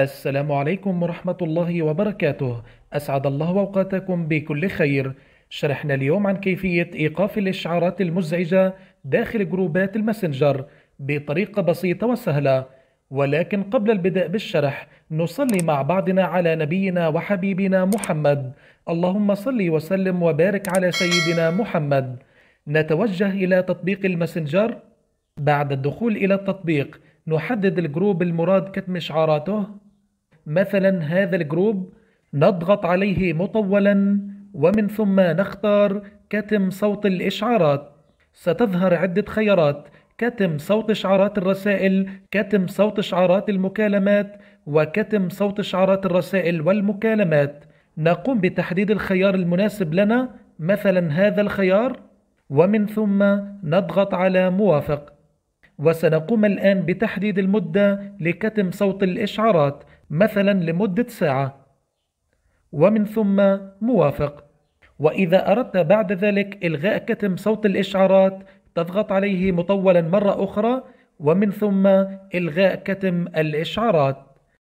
السلام عليكم ورحمة الله وبركاته أسعد الله أوقاتكم بكل خير شرحنا اليوم عن كيفية إيقاف الإشعارات المزعجة داخل جروبات الماسنجر بطريقة بسيطة وسهلة ولكن قبل البدء بالشرح نصلي مع بعضنا على نبينا وحبيبنا محمد اللهم صل وسلم وبارك على سيدنا محمد نتوجه إلى تطبيق الماسنجر بعد الدخول إلى التطبيق نحدد الجروب المراد كتم إشعاراته مثلا هذا الجروب نضغط عليه مطولا ومن ثم نختار كتم صوت الإشعارات ستظهر عدة خيارات كتم صوت إشعارات الرسائل كتم صوت إشعارات المكالمات وكتم صوت إشعارات الرسائل والمكالمات نقوم بتحديد الخيار المناسب لنا مثلا هذا الخيار ومن ثم نضغط على موافق وسنقوم الآن بتحديد المدة لكتم صوت الإشعارات مثلا لمدة ساعة ومن ثم موافق وإذا أردت بعد ذلك إلغاء كتم صوت الإشعارات تضغط عليه مطولا مرة أخرى ومن ثم إلغاء كتم الإشعارات